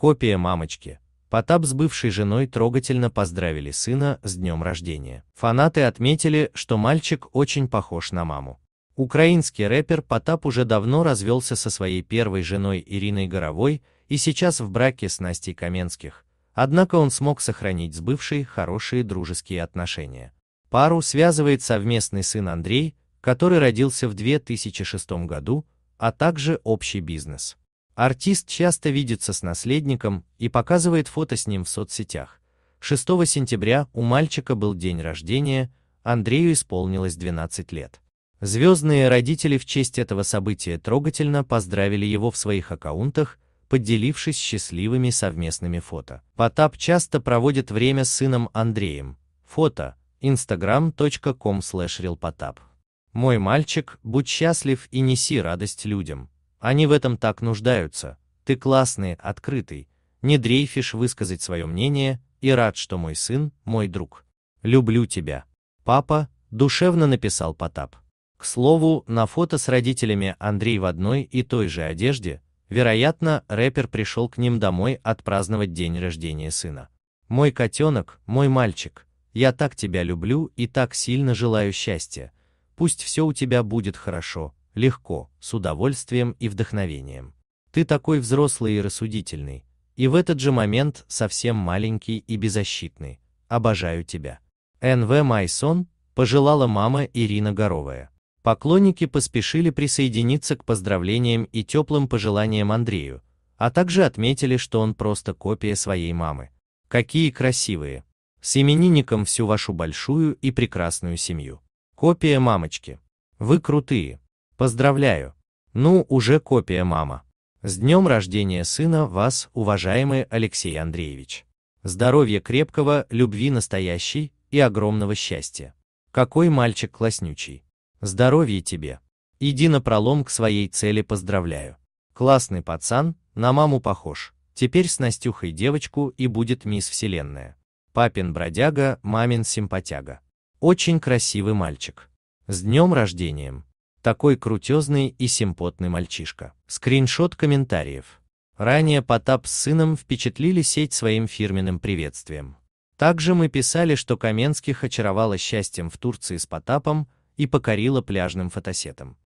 Копия мамочки. Потап с бывшей женой трогательно поздравили сына с днем рождения. Фанаты отметили, что мальчик очень похож на маму. Украинский рэпер Потап уже давно развелся со своей первой женой Ириной Горовой и сейчас в браке с Настей Каменских, однако он смог сохранить с бывшей хорошие дружеские отношения. Пару связывает совместный сын Андрей, который родился в 2006 году, а также общий бизнес. Артист часто видится с наследником и показывает фото с ним в соцсетях. 6 сентября у мальчика был день рождения, Андрею исполнилось 12 лет. Звездные родители в честь этого события трогательно поздравили его в своих аккаунтах, поделившись счастливыми совместными фото. Потап часто проводит время с сыном Андреем. Фото instagram.com slash Мой мальчик, будь счастлив и неси радость людям. Они в этом так нуждаются. Ты классный, открытый, не дрейфишь высказать свое мнение и рад, что мой сын, мой друг. Люблю тебя. Папа, душевно написал Потап. К слову, на фото с родителями Андрей в одной и той же одежде, вероятно, рэпер пришел к ним домой отпраздновать день рождения сына. Мой котенок, мой мальчик, я так тебя люблю и так сильно желаю счастья. Пусть все у тебя будет хорошо, легко, с удовольствием и вдохновением. Ты такой взрослый и рассудительный, и в этот же момент совсем маленький и беззащитный. Обожаю тебя. НВ Майсон пожелала мама Ирина Горовая. Поклонники поспешили присоединиться к поздравлениям и теплым пожеланиям Андрею, а также отметили, что он просто копия своей мамы. Какие красивые! С именинником всю вашу большую и прекрасную семью. Копия мамочки. Вы крутые. Поздравляю! Ну, уже копия мама. С днем рождения сына вас, уважаемый Алексей Андреевич. Здоровья крепкого, любви настоящей и огромного счастья. Какой мальчик класснючий. Здоровья тебе. Иди на пролом к своей цели поздравляю. Классный пацан, на маму похож. Теперь с Настюхой девочку и будет мисс Вселенная. Папин бродяга, мамин симпатяга. Очень красивый мальчик. С днем рождением! Такой крутезный и симпотный мальчишка. Скриншот комментариев. Ранее Потап с сыном впечатлили сеть своим фирменным приветствием. Также мы писали, что Каменских очаровала счастьем в Турции с Потапом и покорила пляжным фотосетом.